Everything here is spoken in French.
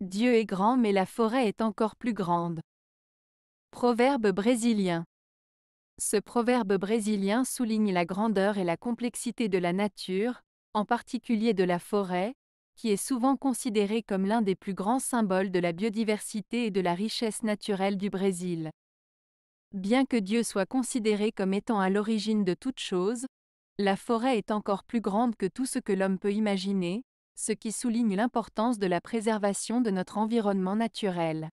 Dieu est grand mais la forêt est encore plus grande. Proverbe brésilien. Ce proverbe brésilien souligne la grandeur et la complexité de la nature, en particulier de la forêt, qui est souvent considérée comme l'un des plus grands symboles de la biodiversité et de la richesse naturelle du Brésil. Bien que Dieu soit considéré comme étant à l'origine de toute chose, la forêt est encore plus grande que tout ce que l'homme peut imaginer, ce qui souligne l'importance de la préservation de notre environnement naturel.